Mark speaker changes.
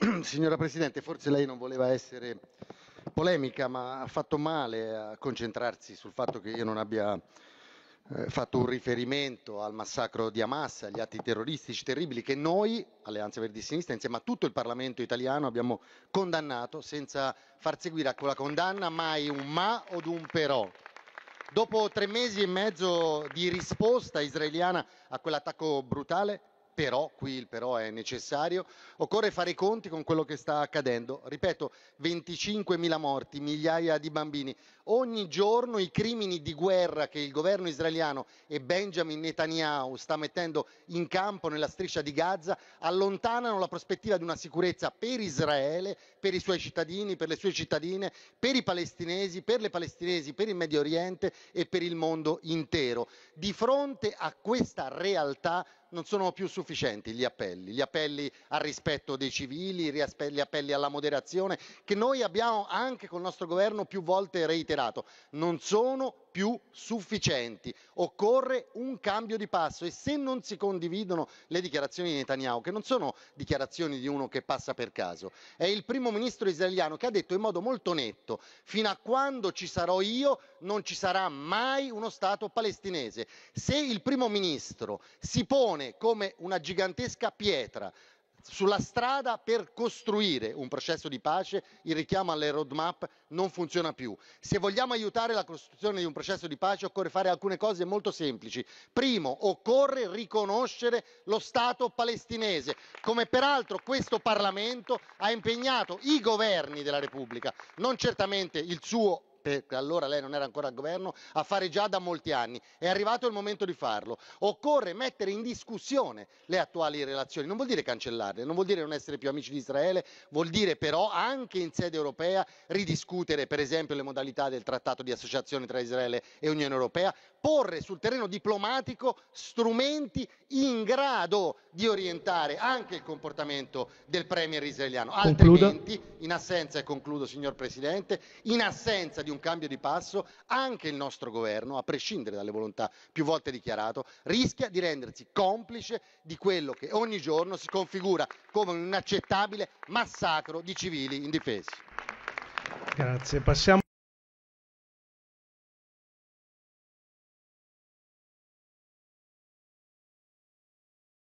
Speaker 1: Signora Presidente, forse lei non voleva essere polemica, ma ha fatto male a concentrarsi sul fatto che io non abbia eh, fatto un riferimento al massacro di Hamas, agli atti terroristici terribili che noi, Alleanza Verdi Sinistra, insieme a tutto il Parlamento italiano abbiamo condannato senza far seguire a quella condanna mai un ma o un però. Dopo tre mesi e mezzo di risposta israeliana a quell'attacco brutale, però, qui il però è necessario, occorre fare i conti con quello che sta accadendo. Ripeto, 25.000 morti, migliaia di bambini. Ogni giorno i crimini di guerra che il governo israeliano e Benjamin Netanyahu sta mettendo in campo nella striscia di Gaza allontanano la prospettiva di una sicurezza per Israele, per i suoi cittadini, per le sue cittadine, per i palestinesi, per le palestinesi, per il Medio Oriente e per il mondo intero. Di fronte a questa realtà non sono più sufficienti gli appelli, gli appelli al rispetto dei civili, gli appelli alla moderazione, che noi abbiamo anche col nostro governo più volte reiterato, non sono più sufficienti. Occorre un cambio di passo e se non si condividono le dichiarazioni di Netanyahu, che non sono dichiarazioni di uno che passa per caso, è il primo ministro israeliano che ha detto in modo molto netto fino a quando ci sarò io non ci sarà mai uno Stato palestinese. Se il primo ministro si pone come una gigantesca pietra sulla strada per costruire un processo di pace il richiamo alle roadmap non funziona più. Se vogliamo aiutare la costruzione di un processo di pace occorre fare alcune cose molto semplici. Primo, occorre riconoscere lo Stato palestinese, come peraltro questo Parlamento ha impegnato i governi della Repubblica, non certamente il suo perché allora lei non era ancora al governo, a fare già da molti anni. È arrivato il momento di farlo. Occorre mettere in discussione le attuali relazioni. Non vuol dire cancellarle, non vuol dire non essere più amici di Israele, vuol dire però anche in sede europea ridiscutere per esempio le modalità del trattato di associazione tra Israele e Unione Europea, porre sul terreno diplomatico strumenti in grado di orientare anche il comportamento del premier israeliano. Concludo. Altrimenti, in assenza, e concludo signor Presidente, in assenza di un cambio di passo, anche il nostro governo, a prescindere dalle volontà più volte dichiarato, rischia di rendersi complice di quello che ogni giorno si configura come un inaccettabile massacro di civili indifesi. Grazie. Passiamo...